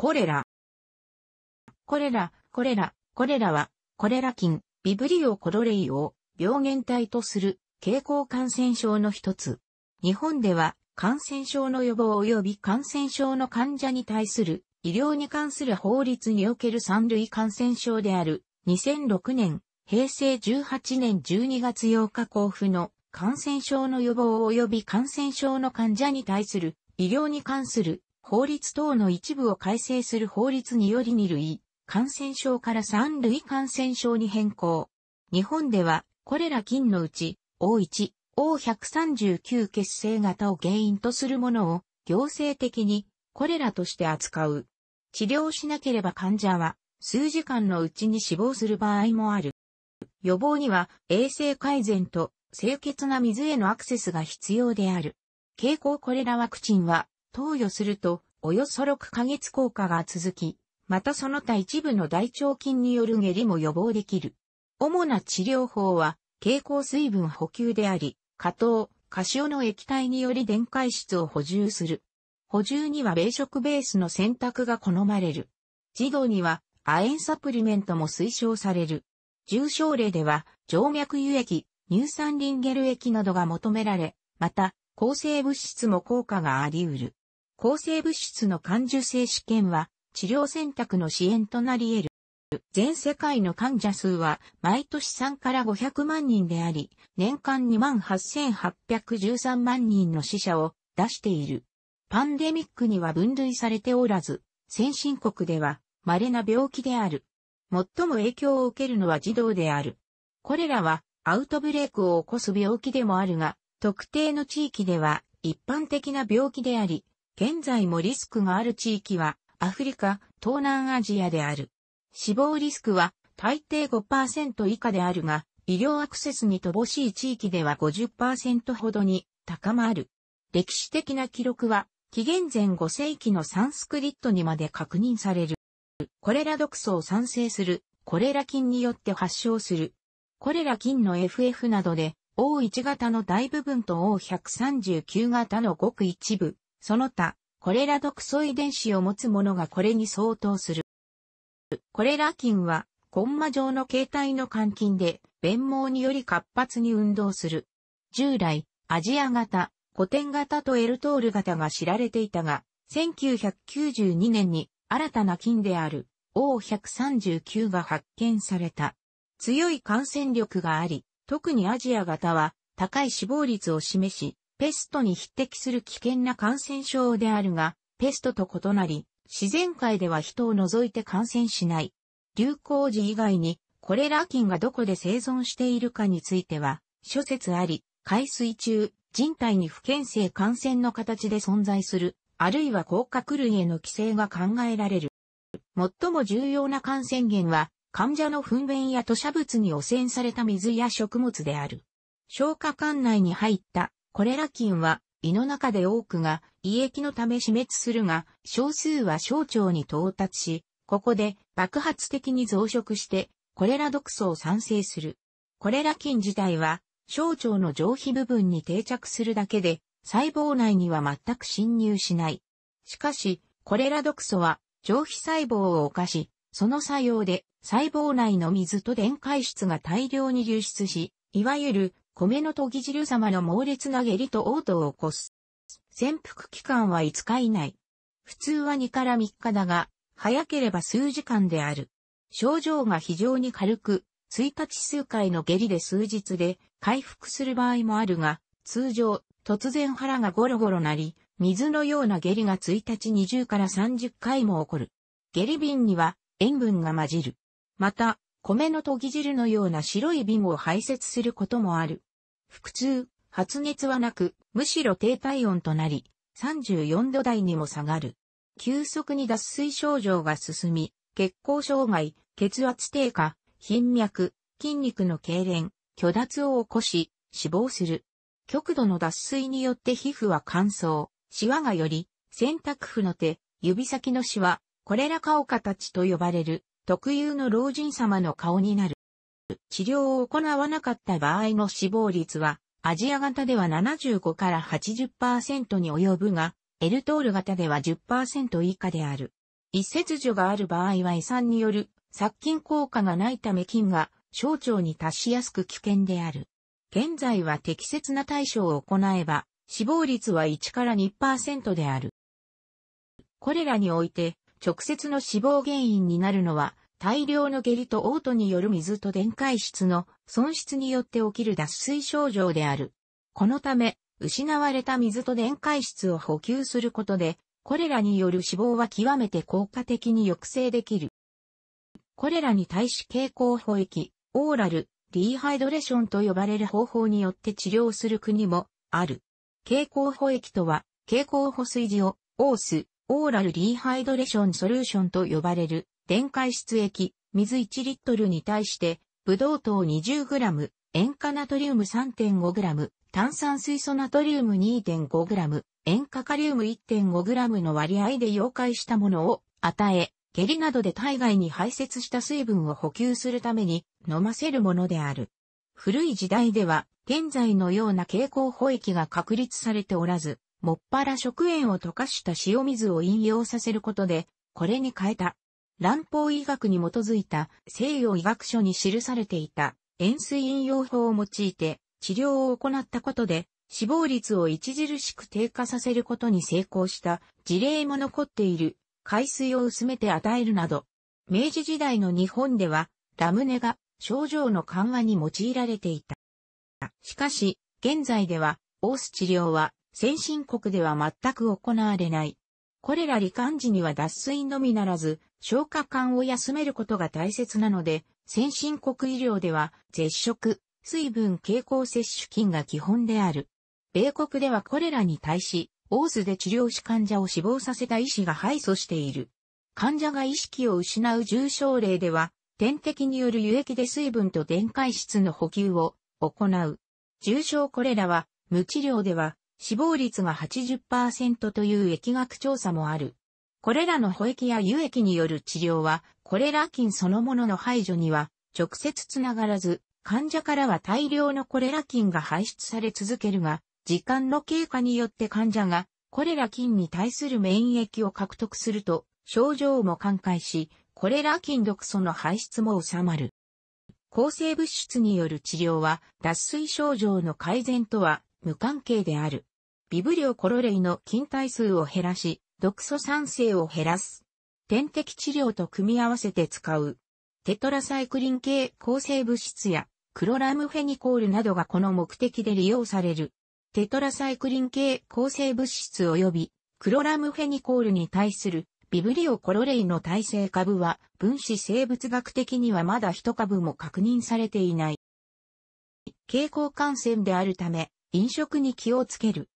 コレラ。コレラ、コレラ、コレラは、コレラ菌、ビブリオコドレイを病原体とする傾向感染症の一つ。日本では、感染症の予防及び感染症の患者に対する医療に関する法律における三類感染症である2006年、平成18年12月8日交付の感染症の予防及び感染症の患者に対する医療に関する法律等の一部を改正する法律により2類感染症から3類感染症に変更。日本では、これら菌のうち、O1、O139 血清型を原因とするものを、行政的に、これらとして扱う。治療しなければ患者は、数時間のうちに死亡する場合もある。予防には衛生改善と清潔な水へのアクセスが必要である。傾向コレラワクチンは投与すると、およそ6ヶ月効果が続き、またその他一部の大腸菌による下痢も予防できる。主な治療法は、蛍光水分補給であり、加糖、カシオの液体により電解質を補充する。補充には米食ベースの選択が好まれる。児童には、亜鉛サプリメントも推奨される。重症例では、静脈油液、乳酸リンゲル液などが求められ、また、抗生物質も効果があり得る。抗生物質の感受性試験は治療選択の支援となり得る。全世界の患者数は毎年3から500万人であり、年間28,813万人の死者を出している。パンデミックには分類されておらず、先進国では稀な病気である。最も影響を受けるのは児童である。これらはアウトブレイクを起こす病気でもあるが、特定の地域では一般的な病気であり、現在もリスクがある地域は、アフリカ、東南アジアである。死亡リスクは、大抵5%以下であるが、医療アクセスに乏しい地域では50%ほどに高まる。歴史的な記録は、紀元前5世紀のサンスクリットにまで確認される。コレラ毒素を産生する、コレラ菌によって発症する。コレラ菌の FF などで、O1 型の大部分と O139 型のごく一部、その他、これら毒素遺伝子を持つものがこれに相当する。これら菌は、コンマ状の形態の肝菌で、弁毛により活発に運動する。従来、アジア型、古典型とエルトール型が知られていたが、1992年に新たな菌である O139 が発見された。強い感染力があり、特にアジア型は高い死亡率を示し、ペストに匹敵する危険な感染症であるが、ペストと異なり、自然界では人を除いて感染しない。流行時以外に、これら菌がどこで生存しているかについては、諸説あり、海水中、人体に不健性感染の形で存在する、あるいは甲殻類への規制が考えられる。最も重要な感染源は、患者の糞便や土砂物に汚染された水や食物である。消化管内に入ったコレラ菌は胃の中で多くが胃液のため死滅するが、少数は小腸に到達し、ここで爆発的に増殖してコレラ毒素を産生する。コレラ菌自体は小腸の上皮部分に定着するだけで細胞内には全く侵入しない。しかし、コレラ毒素は上皮細胞を犯し、その作用で細胞内の水と電解質が大量に流出し、いわゆる米の研ぎ汁様の猛烈な下痢と嘔吐を起こす。潜伏期間は5日以内。普通は2から3日だが、早ければ数時間である。症状が非常に軽く、1日数回の下痢で数日で回復する場合もあるが、通常、突然腹がゴロゴロなり、水のような下痢が1日20から30回も起こる。下痢瓶には塩分が混じる。また、米の研ぎ汁のような白い瓶を排泄することもある。腹痛、発熱はなく、むしろ低体温となり、34度台にも下がる。急速に脱水症状が進み、血行障害、血圧低下、頻脈、筋肉の痙攣、虚脱を起こし、死亡する。極度の脱水によって皮膚は乾燥、シワがより、洗濯布の手、指先のシワ、これら顔形と呼ばれる、特有の老人様の顔になる。治療を行わなかった場合の死亡率は、アジア型では75から80%に及ぶが、エルトール型では10%以下である。一切除がある場合は胃酸による殺菌効果がないため菌が小腸に達しやすく危険である。現在は適切な対処を行えば、死亡率は1から2%である。これらにおいて、直接の死亡原因になるのは、大量の下痢と嘔吐による水と電解質の損失によって起きる脱水症状である。このため、失われた水と電解質を補給することで、これらによる死亡は極めて効果的に抑制できる。これらに対し蛍光補液、オーラル、リーハイドレーションと呼ばれる方法によって治療する国もある。蛍光補液とは、蛍光補水を、オース、オーラルリーハイドレーションソリューションと呼ばれる電解質液、水1リットルに対して、ブドウ糖 20g、塩化ナトリウム 3.5g、炭酸水素ナトリウム 2.5g、塩化カリウム 1.5g の割合で溶解したものを与え、下痢などで体外に排泄した水分を補給するために飲ませるものである。古い時代では、現在のような蛍光保液が確立されておらず、もっぱら食塩を溶かした塩水を飲用させることで、これに変えた乱方医学に基づいた西洋医学書に記されていた塩水飲用法を用いて治療を行ったことで死亡率を著しく低下させることに成功した事例も残っている海水を薄めて与えるなど、明治時代の日本ではラムネが症状の緩和に用いられていた。しかし、現在では、オース治療は先進国では全く行われない。これら罹患時には脱水のみならず、消化管を休めることが大切なので、先進国医療では、絶食、水分経口摂取菌が基本である。米国ではこれらに対し、オーズで治療し患者を死亡させた医師が敗訴している。患者が意識を失う重症例では、点滴による輸液で水分と電解質の補給を行う。重症これらは、無治療では、死亡率が80%という疫学調査もある。これらの保液や輸液による治療は、コレラ菌そのものの排除には直接つながらず、患者からは大量のコレラ菌が排出され続けるが、時間の経過によって患者がコレラ菌に対する免疫を獲得すると、症状も寛解し、コレラ菌毒素の排出も収まる。抗生物質による治療は脱水症状の改善とは無関係である。ビブリオコロレイの菌体数を減らし、毒素酸性を減らす。点滴治療と組み合わせて使う。テトラサイクリン系抗生物質やクロラムフェニコールなどがこの目的で利用される。テトラサイクリン系抗生物質及びクロラムフェニコールに対するビブリオコロレイの耐性株は分子生物学的にはまだ一株も確認されていない。蛍光感染であるため飲食に気をつける。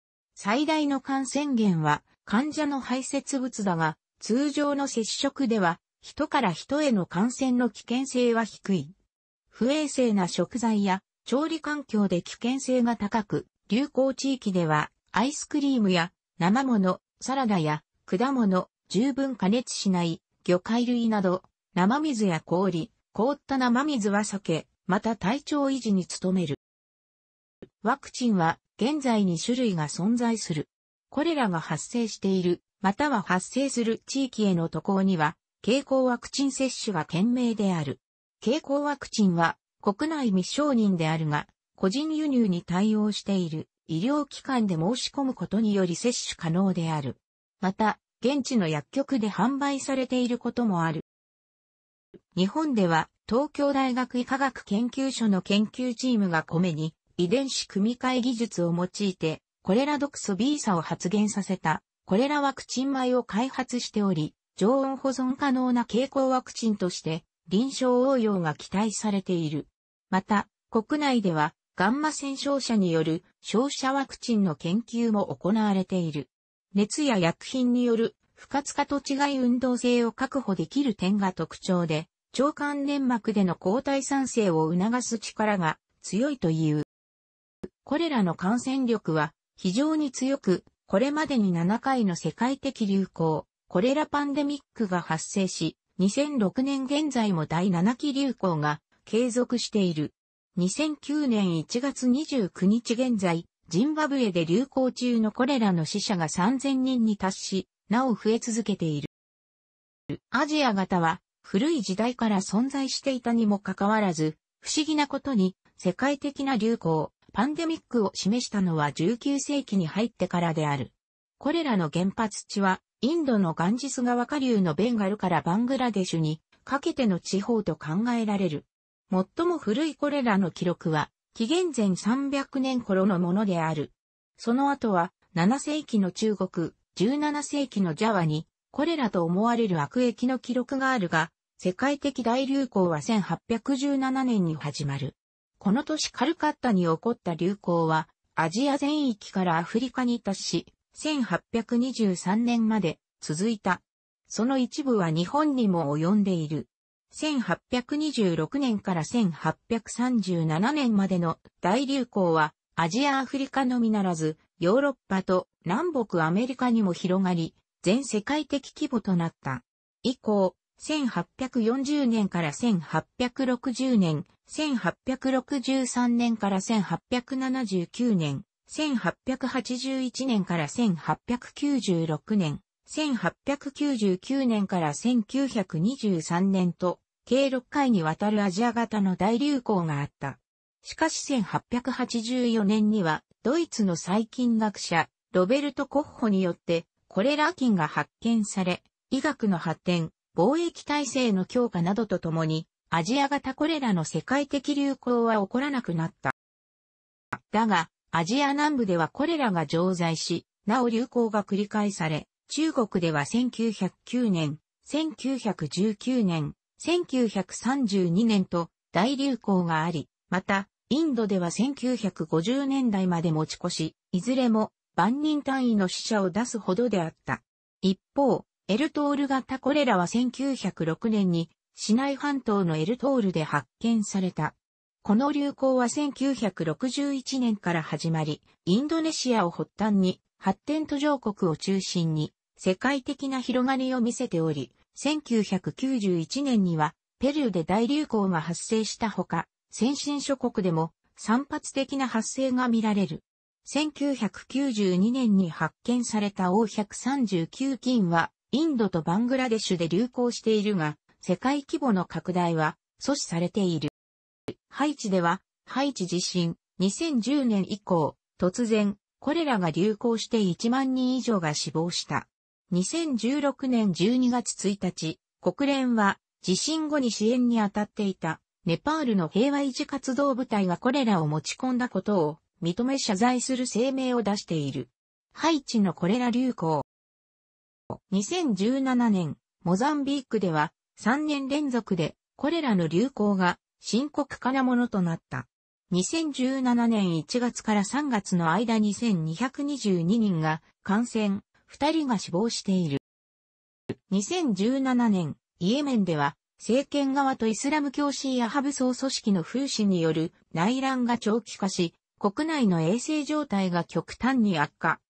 最大の感染源は患者の排泄物だが、通常の接触では、人から人への感染の危険性は低い。不衛生な食材や調理環境で危険性が高く、流行地域ではアイスクリームや生物、サラダや果物、十分加熱しない魚介類など、生水や氷、凍った生水は避け、また体調維持に努める。ワクチンは現在に種類が存在する。これらが発生している、または発生する地域への渡航には、経口ワクチン接種が懸命である。経口ワクチンは国内未承認であるが、個人輸入に対応している医療機関で申し込むことにより接種可能である。また、現地の薬局で販売されていることもある。日本では東京大学医科学研究所の研究チームが米に遺伝子組み換え技術を用いて、コレラ毒素 B 差を発現させた、コレラワクチン米を開発しており、常温保存可能な蛍光ワクチンとして、臨床応用が期待されている。また、国内では、ガンマ線勝者による照射ワクチンの研究も行われている。熱や薬品による不活化と違い運動性を確保できる点が特徴で、腸管粘膜での抗体産生を促す力が強いという。これらの感染力は非常に強く、これまでに7回の世界的流行、コレラパンデミックが発生し、2006年現在も第7期流行が継続している。2009年1月29日現在、ジンバブエで流行中のコレラの死者が3000人に達し、なお増え続けている。アジア型は古い時代から存在していたにもかかわらず、不思議なことに世界的な流行、パンデミックを示したのは19世紀に入ってからである。これらの原発地は、インドのガンジス川下流のベンガルからバングラデシュにかけての地方と考えられる。最も古いこれらの記録は、紀元前300年頃のものである。その後は、7世紀の中国、17世紀のジャワに、これらと思われる悪役の記録があるが、世界的大流行は1817年に始まる。この年カルカッタに起こった流行は、アジア全域からアフリカに達し、1823年まで続いた。その一部は日本にも及んでいる。1826年から1837年までの大流行は、アジアアフリカのみならず、ヨーロッパと南北アメリカにも広がり、全世界的規模となった。以降、1840年から1860年、1863年から1879年、1881年から1896年、1899年から1923年と、計6回にわたるアジア型の大流行があった。しかし1884年には、ドイツの細菌学者、ロベルト・コッホによって、コレラ菌が発見され、医学の発展、貿易体制の強化などとともに、アジア型これらの世界的流行は起こらなくなった。だが、アジア南部ではこれらが常在し、なお流行が繰り返され、中国では1909年、1919年、1932年と大流行があり、また、インドでは1950年代まで持ち越し、いずれも万人単位の死者を出すほどであった。一方、エルトール型これらは1906年に市内半島のエルトールで発見された。この流行は1961年から始まり、インドネシアを発端に発展途上国を中心に世界的な広がりを見せており、1991年にはペルーで大流行が発生したほか、先進諸国でも散発的な発生が見られる。1992年に発見された O139 菌はインドとバングラデシュで流行しているが、世界規模の拡大は阻止されている。ハイチでは、ハイチ地震、2010年以降、突然、コレラが流行して1万人以上が死亡した。2016年12月1日、国連は地震後に支援に当たっていたネパールの平和維持活動部隊がコレラを持ち込んだことを認め謝罪する声明を出している。ハイチのコレラ流行2017年、モザンビークでは3年連続でこれらの流行が深刻化なものとなった。2017年1月から3月の間に1222人が感染、2人が死亡している。2017年、イエメンでは政権側とイスラム教シーア派武装組織の風刺による内乱が長期化し、国内の衛生状態が極端に悪化。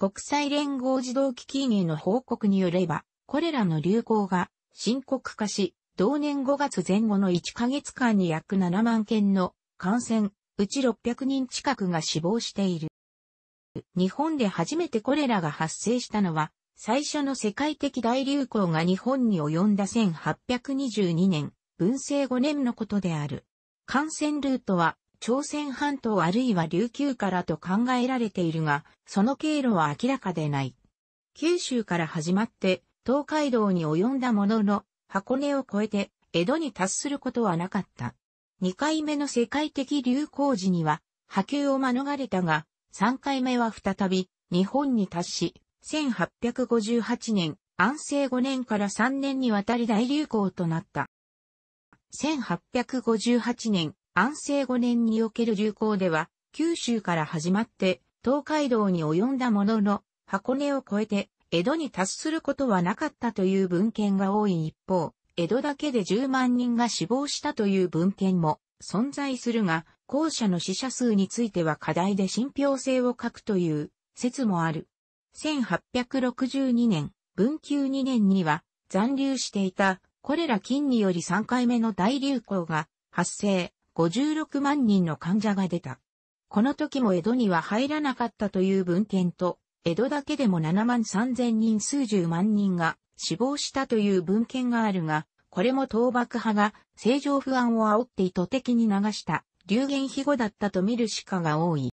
国際連合児童基金への報告によれば、これらの流行が深刻化し、同年5月前後の1ヶ月間に約7万件の感染、うち600人近くが死亡している。日本で初めてこれらが発生したのは、最初の世界的大流行が日本に及んだ1822年、文政5年のことである。感染ルートは朝鮮半島あるいは琉球からと考えられているが、その経路は明らかでない。九州から始まって、東海道に及んだものの、箱根を越えて、江戸に達することはなかった。二回目の世界的流行時には、波及を免れたが、三回目は再び、日本に達し、1858年、安政5年から3年にわたり大流行となった。1858年、安政5年における流行では、九州から始まって、東海道に及んだものの、箱根を越えて、江戸に達することはなかったという文献が多い一方、江戸だけで10万人が死亡したという文献も存在するが、後者の死者数については課題で信憑性を欠くという説もある。1862年、文久2年には残留していたこれら菌により3回目の大流行が発生。56万人の患者が出た。この時も江戸には入らなかったという文献と、江戸だけでも7万3000人数十万人が死亡したという文献があるが、これも倒幕派が正常不安を煽って意図的に流した流言飛語だったと見るしかが多い。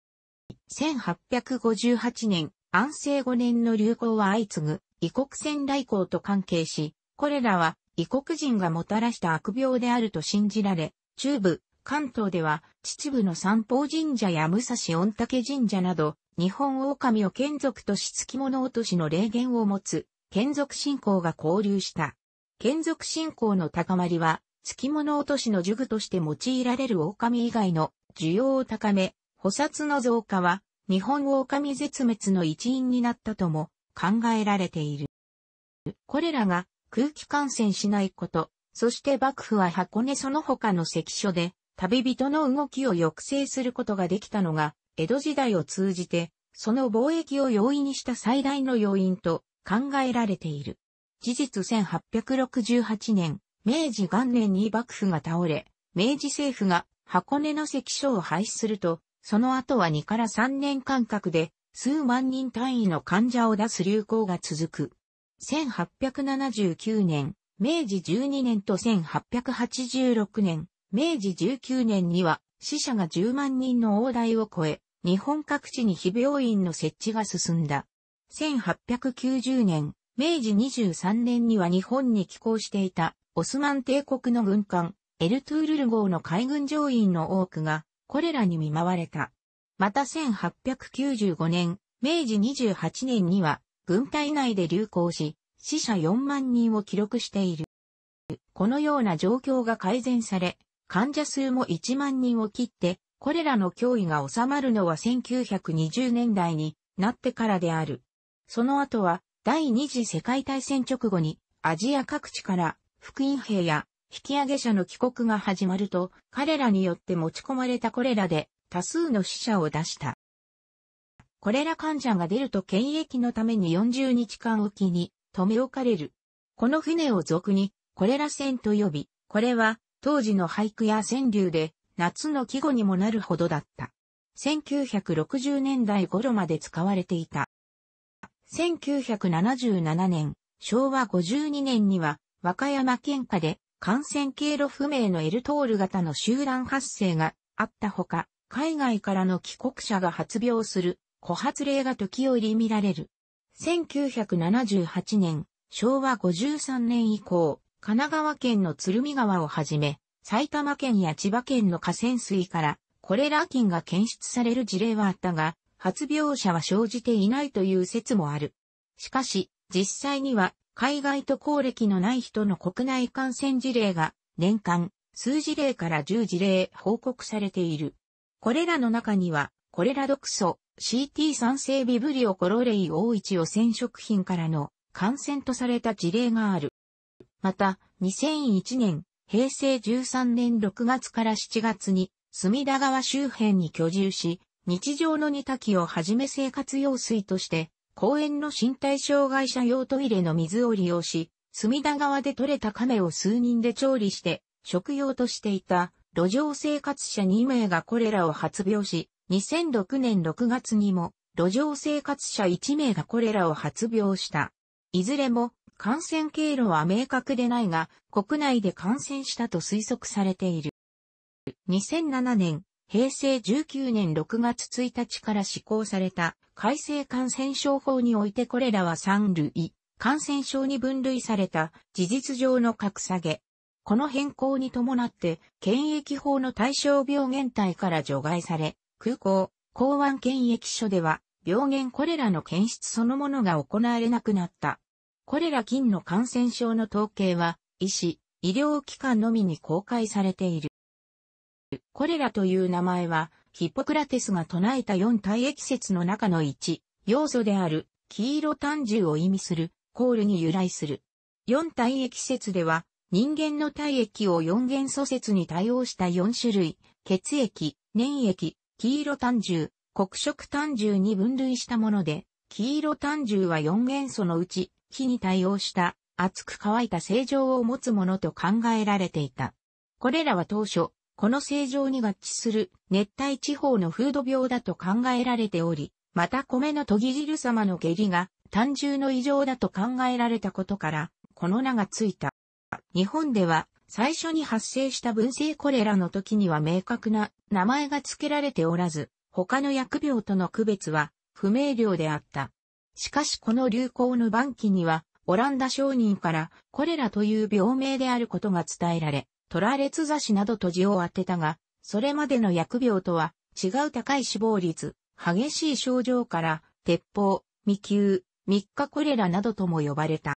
1858年、安政5年の流行は相次ぐ異国船来航と関係し、これらは異国人がもたらした悪病であると信じられ、中部、関東では、秩父の三宝神社や武蔵御嶽神社など、日本狼を眷属とし付き物落としの霊言を持つ、眷属信仰が交流した。眷属信仰の高まりは、付き物落としの呪具として用いられる狼以外の需要を高め、補殺の増加は、日本狼絶滅の一因になったとも考えられている。これらが空気感染しないこと、そして幕府は箱根その他の関所で旅人の動きを抑制することができたのが、江戸時代を通じて、その貿易を容易にした最大の要因と考えられている。事実1868年、明治元年に幕府が倒れ、明治政府が箱根の関所を廃止すると、その後は2から3年間隔で数万人単位の患者を出す流行が続く。1879年、明治12年と1886年、明治19年には死者が10万人の大台を超え、日本各地に非病院の設置が進んだ。1890年、明治23年には日本に寄港していたオスマン帝国の軍艦、エルトゥールル号の海軍乗員の多くが、これらに見舞われた。また1895年、明治28年には、軍隊内で流行し、死者4万人を記録している。このような状況が改善され、患者数も1万人を切って、これらの脅威が収まるのは1920年代になってからである。その後は第二次世界大戦直後にアジア各地から福音兵や引き上げ者の帰国が始まると彼らによって持ち込まれたこれらで多数の死者を出した。これら患者が出ると検疫のために40日間おきに留め置かれる。この船を俗にこれら船と呼び、これは当時の俳句や川柳で夏の季語にもなるほどだった。1960年代頃まで使われていた。1977年、昭和52年には和歌山県下で感染経路不明のエルトール型の集団発生があったほか、海外からの帰国者が発病する、古発例が時折見られる。1978年、昭和53年以降、神奈川県の鶴見川をはじめ、埼玉県や千葉県の河川水からコレラ菌が検出される事例はあったが、発病者は生じていないという説もある。しかし、実際には海外渡航歴のない人の国内感染事例が年間数事例から10事例報告されている。これらの中には、コレラ毒素 CT 酸性ビブリオコロレイ O1 汚染食品からの感染とされた事例がある。また、2001年、平成13年6月から7月に、隅田川周辺に居住し、日常の煮炊きをはじめ生活用水として、公園の身体障害者用トイレの水を利用し、隅田川で採れた亀を数人で調理して、食用としていた路上生活者2名がこれらを発病し、2006年6月にも路上生活者1名がこれらを発病した。いずれも感染経路は明確でないが、国内で感染したと推測されている。2007年、平成19年6月1日から施行された改正感染症法においてこれらは3類、感染症に分類された事実上の格下げ。この変更に伴って、検疫法の対象病原体から除外され、空港、港湾検疫所では、病原これらの検出そのものが行われなくなった。これら菌の感染症の統計は、医師、医療機関のみに公開されている。これらという名前は、ヒポクラテスが唱えた4体液説の中の1、要素である、黄色単獣を意味する、コールに由来する。4体液説では、人間の体液を4元素説に対応した4種類、血液、粘液、黄色単獣、黒色単獣に分類したもので、黄色単獣は4元素のうち、火に対応した熱く乾いた正常を持つものと考えられていた。これらは当初、この正常に合致する熱帯地方の風土病だと考えられており、また米の研ぎ汁様の下痢が単純の異常だと考えられたことから、この名がついた。日本では最初に発生した分生コレラの時には明確な名前が付けられておらず、他の薬病との区別は不明瞭であった。しかしこの流行の晩期には、オランダ商人からコレラという病名であることが伝えられ、トラレツ雑誌などと字を当てたが、それまでの疫病とは違う高い死亡率、激しい症状から、鉄砲、未休、三日コレラなどとも呼ばれた。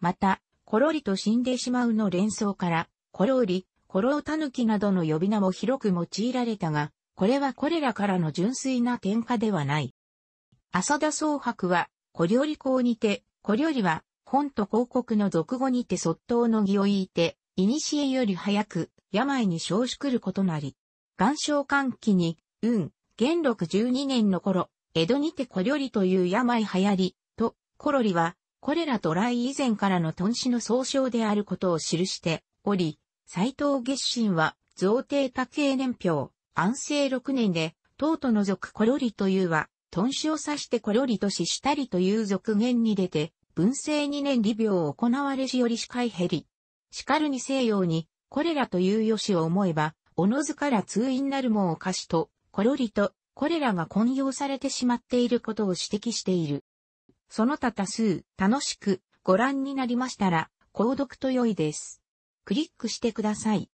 また、コロリと死んでしまうの連想から、コロリ、コロウタヌキなどの呼び名も広く用いられたが、これはコレラからの純粋な転化ではない。浅田総白は、小料理校にて、小料理は、本と広告の俗語にて卒倒の儀を言いて、古より早く、病に生しくることなり。岩礁寒期に、運、元禄十二年の頃、江戸にて小料理という病流行り、と、コロリは、これら都来以前からの豚死の総称であることを記しており、斎藤月心は、造帝多系年表、安政六年で、唐と除くコロリというは、豚死を刺してころりと死したりという俗言に出て、文政2年利病を行われしより視界減り。しかるに西洋に、これらという良しを思えば、おのずから通院なるもを貸しと、ころりと、これらが混用されてしまっていることを指摘している。その他多数、楽しく、ご覧になりましたら、購読と良いです。クリックしてください。